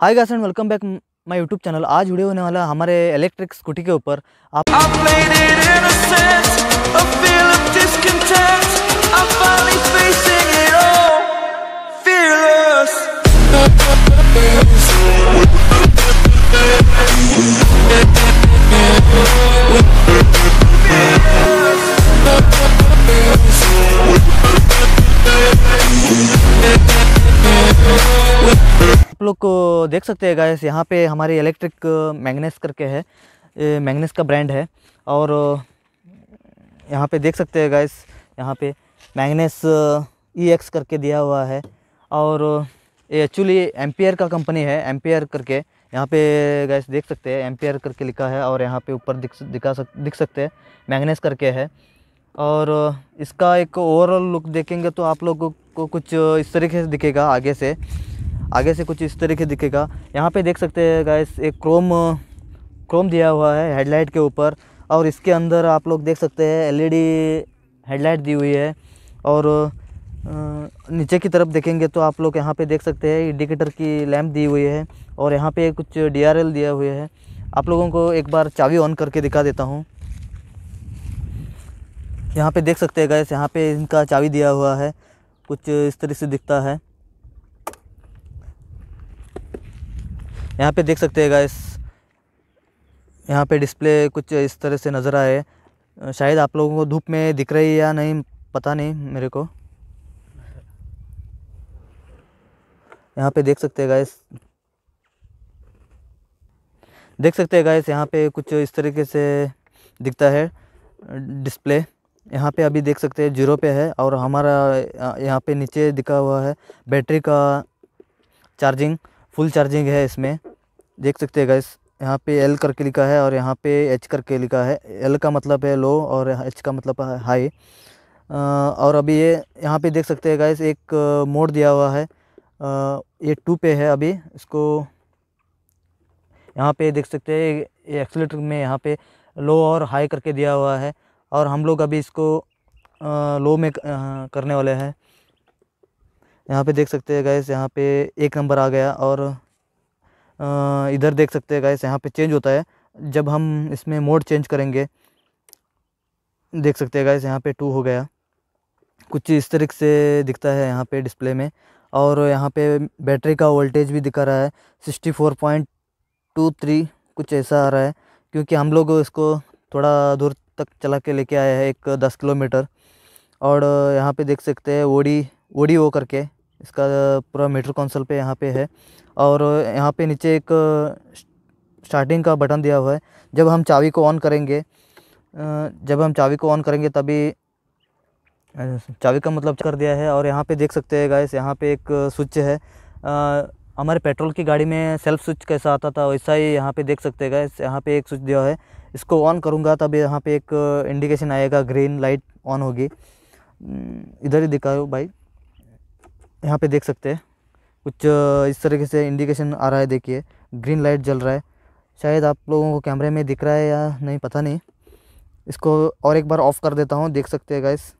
hi guys and welcome back my YouTube channel आज video होने वाला हमारे इलेक्ट्रिक स्कूटी के ऊपर आप लोग को देख सकते हैं गैस यहाँ पे हमारे इलेक्ट्रिक मैग्नेस करके है मैग्नेस का ब्रांड है और यहाँ पे देख सकते हैं गैस यहाँ पे मैग्नेस ई एक्स करके दिया हुआ है और ये एक्चुअली एम्पियर का कंपनी है एम्पियर करके यहाँ पे गैस देख सकते हैं एम्पियर करके लिखा है और यहाँ पे ऊपर दिख दिखा सक दिख सकते हैं मैग्नेस करके है और इसका एक ओवरऑल लुक देखेंगे तो आप लोगों को कुछ इस तरीके से दिखेगा आगे से आगे से कुछ इस तरीके दिखेगा यहाँ पे देख सकते हैं गैस एक क्रोम क्रोम दिया हुआ है हेडलाइट के ऊपर और इसके अंदर आप लोग देख सकते हैं एलईडी हेडलाइट e दी हुई है और नीचे की तरफ देखेंगे तो आप लोग यहाँ पे देख सकते हैं इंडिकेटर की लैंप दी हुई है और यहाँ पे कुछ एल दिया हुए है आप लोगों को एक बार चावी ऑन करके दिखा देता हूँ यहाँ पे देख सकते हैं गैस यहाँ पे इनका चाबी दिया हुआ है कुछ इस तरह से दिखता है यहाँ पे देख सकते हैं गाइस यहाँ पे डिस्प्ले कुछ इस तरह से नज़र आए शायद आप लोगों को धूप में दिख रही है या नहीं पता नहीं मेरे को यहाँ पे देख सकते हैं गाइस देख सकते हैं गाइस यहाँ पे कुछ इस तरीके से दिखता है डिस्प्ले यहाँ पे अभी देख सकते हैं जीरो पे है और हमारा यहाँ पे नीचे दिखा हुआ है बैटरी का चार्जिंग फुल चार्जिंग है इसमें देख सकते हैं गैस यहाँ पे एल करके लिखा है और यहाँ पे एच करके लिखा है एल का मतलब है लो और एच का मतलब है हाई और अभी ये यहाँ पे देख सकते हैं गैस एक मोड दिया हुआ है ये टू पे है अभी इसको यहाँ पे देख सकते हैं एक्सलेटर में यहाँ पे लो और हाई करके दिया हुआ है और हम लोग अभी इसको लो में करने वाले हैं यहाँ पे देख सकते हैं गैस यहाँ पे एक नंबर आ गया और इधर देख सकते हैं गैस यहाँ पे चेंज होता है जब हम इसमें मोड चेंज करेंगे देख सकते हैं गैस यहाँ पे टू हो गया कुछ इस तरीके से दिखता है यहाँ पे डिस्प्ले में और यहाँ पे बैटरी का वोल्टेज भी दिखा रहा है sixty four point two three कुछ ऐसा आ रहा है क्योंकि हम लोग इसको थोड़ा दूर तक चला के लेके आए हैं एक दस किलोमीटर और यहाँ पे देख सकते हैं ओडी ओडी ओ करके इसका पूरा मीटर कौंसल पे यहाँ पे है और यहाँ पे नीचे एक स्टार्टिंग का बटन दिया हुआ है जब हम चाबी को ऑन करेंगे जब हम चाबी को ऑन करेंगे तभी चाबी का मतलब कर दिया है और यहाँ पे देख सकते हैं गाइस यहाँ पे एक स्विच है हमारे पेट्रोल की गाड़ी में सेल्फ स्विच कैसा आता था वैसा ही यहाँ पे देख सकते हैं यहाँ पे एक स्विच दिया है इसको ऑन करूँगा तब यहाँ पे एक इंडिकेशन आएगा ग्रीन लाइट ऑन होगी इधर ही दिखाओ भाई यहाँ पे देख सकते हैं कुछ इस तरीके से इंडिकेशन आ रहा है देखिए ग्रीन लाइट जल रहा है शायद आप लोगों को कैमरे में दिख रहा है या नहीं पता नहीं इसको और एक बार ऑफ़ कर देता हूँ देख सकते हैं गाइस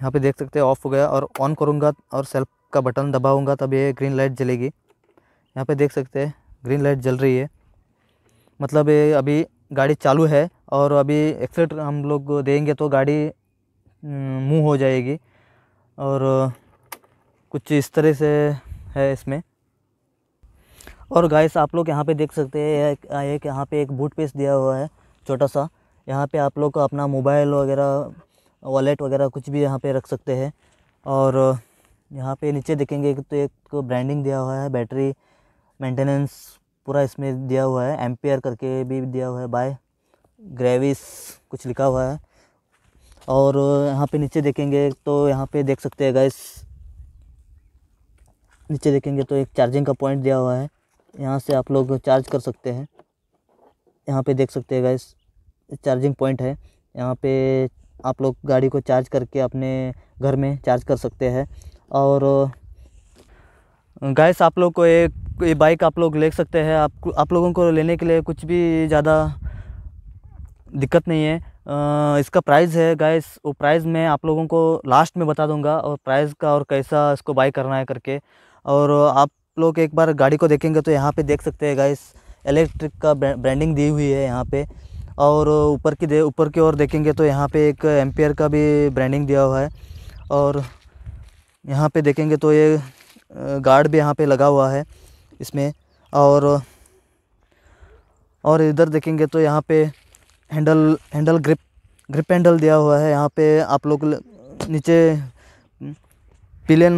यहाँ पे देख सकते हैं ऑफ़ हो गया और ऑन करूँगा और सेल्फ का बटन दबाऊँगा तब ये ग्रीन लाइट जलेगी यहाँ पे देख सकते हैं ग्रीन लाइट जल रही है मतलब ये अभी गाड़ी चालू है और अभी एक्सेट हम लोग देंगे तो गाड़ी मुँह हो जाएगी और कुछ इस तरह से है इसमें और गाइस आप लोग यहाँ पे देख सकते हैं एक यहाँ पे एक बूट पेस दिया हुआ है छोटा सा यहाँ पे आप लोग अपना मोबाइल वगैरह वॉलेट वगैरह कुछ भी यहाँ पे रख सकते हैं और यहाँ पे नीचे देखेंगे तो एक ब्रांडिंग दिया हुआ है बैटरी मेंटेनेंस पूरा इसमें दिया हुआ है एम्पेयर करके भी दिया हुआ है बाय ग्रेविस कुछ लिखा हुआ है और यहाँ पे नीचे देखेंगे तो यहाँ पे देख सकते हैं गैस नीचे देखेंगे तो एक चार्जिंग का पॉइंट दिया हुआ है यहाँ से आप लोग चार्ज कर सकते हैं यहाँ पे देख सकते हैं गैस चार्जिंग पॉइंट है यहाँ पे आप लोग गाड़ी को चार्ज करके अपने घर में चार्ज कर सकते हैं और गैस आप लोग को एक ये बाइक आप लोग ले सकते हैं आप आप लोगों को लेने के लिए कुछ भी ज़्यादा दिक्कत नहीं है इसका प्राइस है गाइस वो प्राइस मैं आप लोगों को लास्ट में बता दूंगा और प्राइस का और कैसा इसको बाई करना है करके और आप लोग एक बार गाड़ी को देखेंगे तो यहाँ पे देख सकते हैं गाइस इलेक्ट्रिक का ब्रांडिंग दी हुई है यहाँ पे और ऊपर की दे ऊपर की ओर देखेंगे तो यहाँ पे एक एम्पियर का भी ब्रांडिंग दिया हुआ है और यहाँ पर देखेंगे तो ये गार्ड भी यहाँ पर लगा हुआ है इसमें और और इधर देखेंगे तो यहाँ पे handle handle grip grip handle दिया हुआ है यहाँ पे आप लोग नीचे पिलेन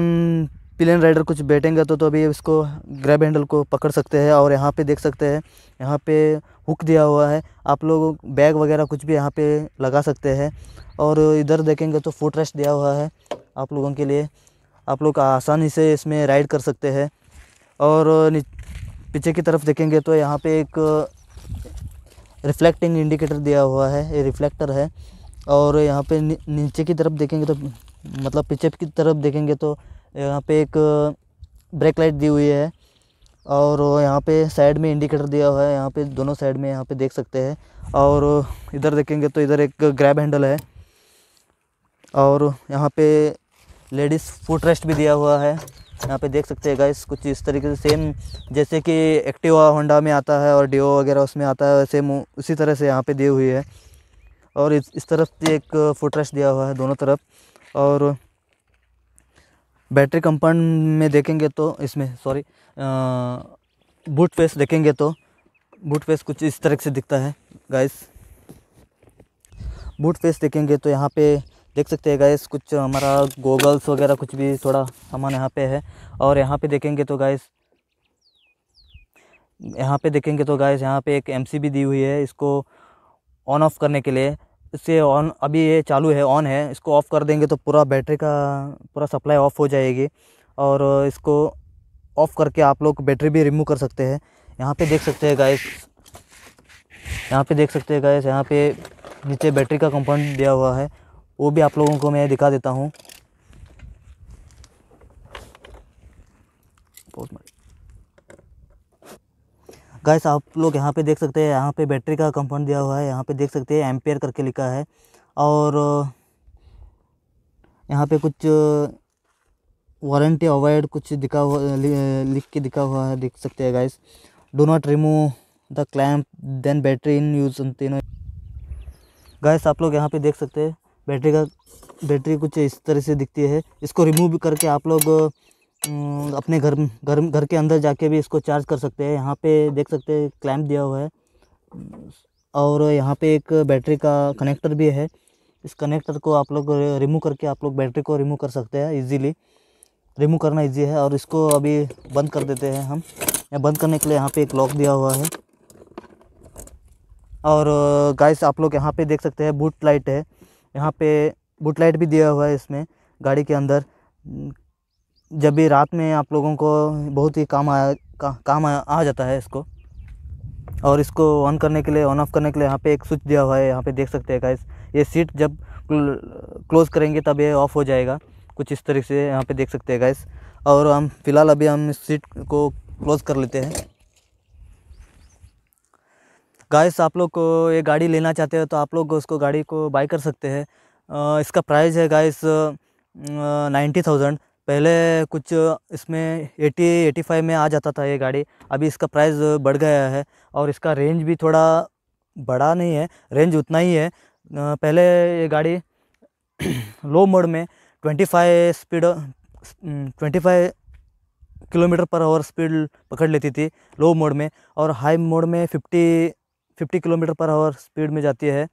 पिलेन राइडर कुछ बैठेंगे तो तो अभी इसको ग्रैब हैंडल को पकड़ सकते हैं और यहाँ पे देख सकते हैं यहाँ पे हुक दिया हुआ है आप लोग बैग वगैरह कुछ भी यहाँ पे लगा सकते हैं और इधर देखेंगे तो फुट रेस्ट दिया हुआ है आप लोगों के लिए आप लोग आसानी से इसमें राइड कर सकते हैं और पीछे की तरफ देखेंगे तो यहाँ पे एक रिफ्लेक्टिंग इंडिकेटर दिया हुआ है ये रिफ्लेक्टर है और यहाँ पे नीचे की तरफ देखेंगे तो मतलब पीछे की तरफ देखेंगे तो यहाँ पे एक ब्रेक लाइट दी हुई है और यहाँ पे साइड में इंडिकेटर दिया हुआ है यहाँ पे दोनों साइड में यहाँ पे देख सकते हैं और इधर देखेंगे तो इधर एक ग्रैब हैंडल है और यहाँ पे लेडीज़ फुट रेस्ट भी दिया हुआ है यहाँ पे देख सकते हैं गाइस कुछ इस तरीके से सेम जैसे कि एक्टिवा होंडा में आता है और डिओ वगैरह उसमें आता है सेम उसी तरह से यहाँ पे दी हुई है और इस, इस तरफ एक फुट दिया हुआ है दोनों तरफ और बैटरी कंपाउंड में देखेंगे तो इसमें सॉरी बूट फेस देखेंगे तो बूट फेस कुछ इस तरह से दिखता है गाइस बूट फेस देखेंगे तो यहाँ पे देख सकते हैं गैस कुछ हमारा गोगल्स वगैरह कुछ भी थोड़ा सामान यहाँ पे है और यहाँ पे देखेंगे तो गैस यहाँ पे देखेंगे तो गैस यहाँ पे एक एम दी हुई है इसको ऑन ऑफ करने के लिए इससे ऑन अभी ये चालू है ऑन है इसको ऑफ़ कर देंगे तो पूरा बैटरी का पूरा सप्लाई ऑफ़ हो जाएगी और इसको ऑफ़ करके आप लोग बैटरी भी रिमूव कर सकते हैं यहाँ पे देख सकते हैं गैस यहाँ पे देख सकते हैं गैस यहाँ पे नीचे बैटरी का कंपाउंड दिया हुआ है वो भी आप लोगों को मैं दिखा देता हूँ गाइस आप लोग यहाँ पे देख सकते हैं यहाँ पे बैटरी का कंपाउंड दिया हुआ है यहाँ पे देख सकते हैं एम्पेयर करके लिखा है और यहाँ पे कुछ वारंटी अवॉइड कुछ दिखा हुआ लिख के दिखा हुआ है देख सकते हैं guys do not remove the clamp then battery in use no guys आप लोग यहाँ पे देख सकते हैं बैटरी का बैटरी कुछ इस तरह से दिखती है इसको रिमूव करके आप लोग अपने घर घर घर के अंदर जाके भी इसको चार्ज कर सकते हैं यहाँ पे देख सकते हैं क्लैम्प दिया हुआ है और यहाँ पे एक बैटरी का कनेक्टर भी है इस कनेक्टर को आप लोग रिमूव करके आप लोग बैटरी को रिमूव कर सकते हैं इजीली रिमूव करना इजी है और इसको अभी बंद कर देते हैं हम बंद करने के लिए यहाँ पे एक लॉक दिया हुआ है और गाइस आप लोग यहाँ पे देख सकते हैं बूट लाइट है यहाँ पे बुट लाइट भी दिया हुआ है इसमें गाड़ी के अंदर जब भी रात में आप लोगों को बहुत ही काम आया का, काम आ, आ जाता है इसको और इसको ऑन करने के लिए ऑन ऑफ करने के लिए यहाँ पे एक स्विच दिया हुआ है यहाँ पे देख सकते हैं गाइस ये सीट जब क्लोज करेंगे तब ये ऑफ हो जाएगा कुछ इस तरीके से यहाँ पे देख सकते हैं गाइस और हम फिलहाल अभी हम इस सीट को क्लोज़ कर लेते हैं गाइस आप लोग को ये गाड़ी लेना चाहते हो तो आप लोग उसको गाड़ी को बाई कर सकते हैं इसका प्राइस है गाइस नाइन्टी थाउजेंड पहले कुछ इसमें एटी एटी फाइव में आ जाता था ये गाड़ी अभी इसका प्राइस बढ़ गया है और इसका रेंज भी थोड़ा बड़ा नहीं है रेंज उतना ही है पहले ये गाड़ी लो मोड में twenty five speed twenty five kilometre per hour speed पकड़ लेती थी लो मोड में और हाई मोड में fifty fifty kilometre per hour speed में जाती है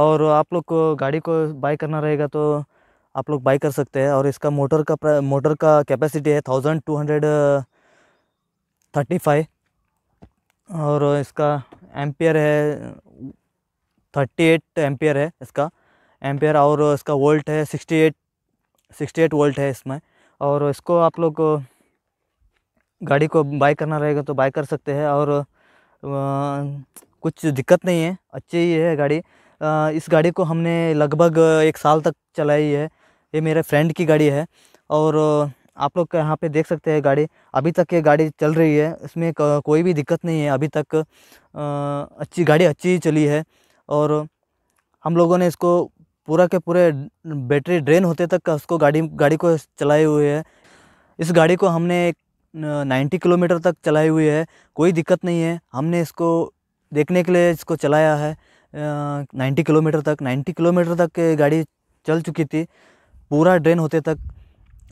और आप लोग को गाड़ी को बाई करना रहेगा तो आप लोग बाई कर सकते हैं और इसका मोटर का मोटर का कैपेसिटी है thousand two hundred thirty five और इसका एम्पियर है थर्टी एट एम्पियर है इसका एम्पियर और इसका वोल्ट है sixty eight sixty eight volt है इसमें और इसको आप लोग गाड़ी को बाई करना रहेगा तो बाई कर सकते हैं और कुछ दिक्कत नहीं है अच्छी ही है गाड़ी इस गाड़ी को हमने लगभग एक साल तक चलाई है ये मेरे फ्रेंड की गाड़ी है और आप लोग यहाँ पे देख सकते हैं गाड़ी अभी तक ये गाड़ी चल रही है इसमें कोई भी दिक्कत नहीं है अभी तक अच्छी गाड़ी अच्छी ही चली है और हम लोगों ने इसको पूरा के पूरे बैटरी ड्रेन होते तक उसको गाड़ी गाड़ी को चलाए हुए है इस गाड़ी को हमने 90 किलोमीटर तक चलाई हुई है कोई दिक्कत नहीं है हमने इसको देखने के लिए इसको चलाया है नाइन्टी किलोमीटर तक नाइन्टी किलोमीटर तक गाड़ी चल चुकी थी पूरा ड्रेन होते तक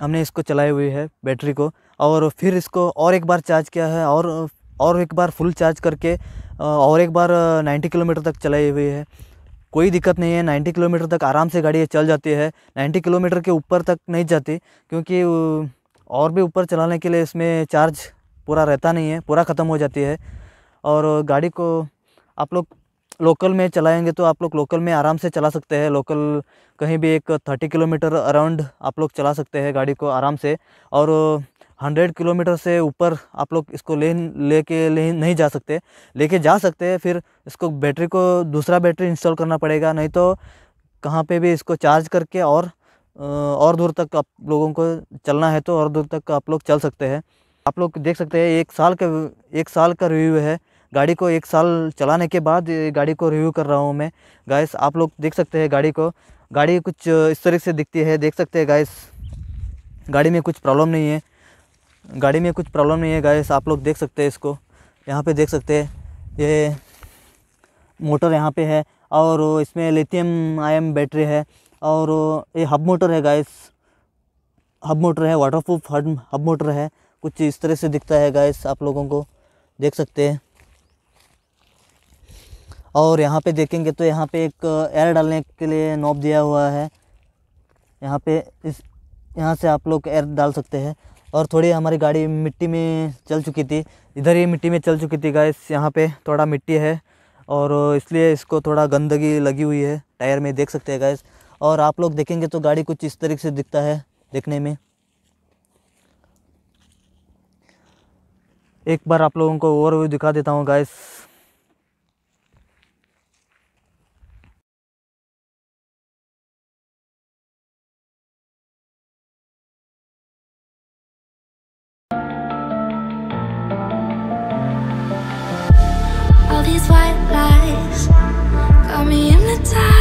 हमने इसको चलाई हुई है बैटरी को और फिर इसको और एक बार चार्ज किया है और और एक बार फुल चार्ज करके और एक बार 90 किलोमीटर तक चलाई हुई है कोई दिक्कत नहीं है 90 किलोमीटर तक आराम से गाड़ी चल जाती है 90 किलोमीटर के ऊपर तक नहीं जाती क्योंकि और भी ऊपर चलाने के लिए इसमें चार्ज पूरा रहता नहीं है पूरा ख़त्म हो जाती है और गाड़ी को आप लोग लोकल में चलाएंगे तो आप लोग लोकल में आराम से चला सकते हैं लोकल कहीं भी एक थर्टी किलोमीटर अराउंड आप लोग चला सकते हैं गाड़ी को आराम से और हंड्रेड किलोमीटर से ऊपर आप लोग इसको ले लेके ले नहीं जा सकते लेके जा सकते हैं फिर इसको बैटरी को दूसरा बैटरी इंस्टॉल करना पड़ेगा नहीं तो कहाँ पे भी इसको चार्ज करके और और दूर तक आप लोगों को चलना है तो और दूर तक आप लोग चल सकते हैं आप लोग देख सकते हैं एक साल का एक साल का रिव्यू है गाड़ी को एक साल चलाने के बाद गाड़ी को रिव्यू कर रहा हूँ मैं गैस आप लोग देख सकते हैं गाड़ी को गाड़ी कुछ इस तरीके से दिखती है देख सकते हैं गैस गाड़ी में कुछ प्रॉब्लम नहीं है गाड़ी में कुछ प्रॉब्लम नहीं है गैस आप लोग देख सकते हैं इसको यहाँ पे देख सकते हैं ये मोटर यहाँ पे है और इसमें लिथियम आयम बैटरी है और ये हब मोटर है गाइस हब मोटर है वाटर प्रूफ हब मोटर है कुछ इस तरह से दिखता है गाइस आप लोगों को देख सकते हैं और यहाँ पे देखेंगे तो यहाँ पे एक एयर डालने के लिए नॉब दिया हुआ है यहाँ पे इस यहाँ से आप लोग एयर डाल सकते हैं और थोड़ी हमारी गाड़ी मिट्टी में चल चुकी थी इधर ही मिट्टी में चल चुकी थी गाइस यहाँ पे थोड़ा मिट्टी है और इसलिए इसको थोड़ा गंदगी लगी हुई है टायर में देख सकते हैं गाइस और आप लोग देखेंगे तो गाड़ी कुछ इस तरीके से दिखता है देखने में एक बार आप लोगों को ओवरव्यू दिखा देता हूँ guys these white lies got me hypnotized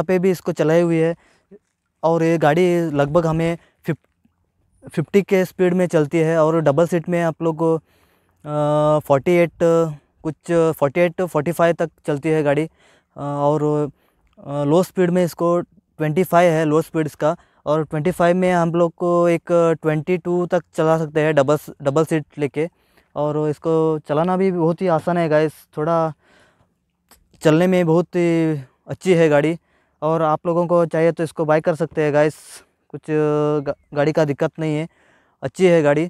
जगह पे भी इसको चलाई हुई है और ये गाड़ी लगभग हमें फिफ फिफ्टी के स्पीड में चलती है और डबल सीट में आप लोग को फोर्टी एट कुछ फोर्टी एट फोर्टी फाइव तक चलती है गाड़ी और लो स्पीड में इसको ट्वेंटी फाइव है लो स्पीड इसका और ट्वेंटी फाइव में हम लोग को एक ट्वेंटी टू तक चला सकते हैं डबल डबल सीट लेके और इसको चलाना भी बहुत ही आसान है गाइस थोड़ा चलने में बहुत ही अच्छी है गाड़ी और आप लोगों को चाहिए तो इसको बाय कर सकते हैं गाइस कुछ गाड़ी का दिक्कत नहीं है अच्छी है गाड़ी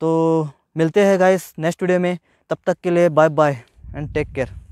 तो मिलते हैं गाइस नेक्स्ट वीडियो में तब तक के लिए bye bye and take care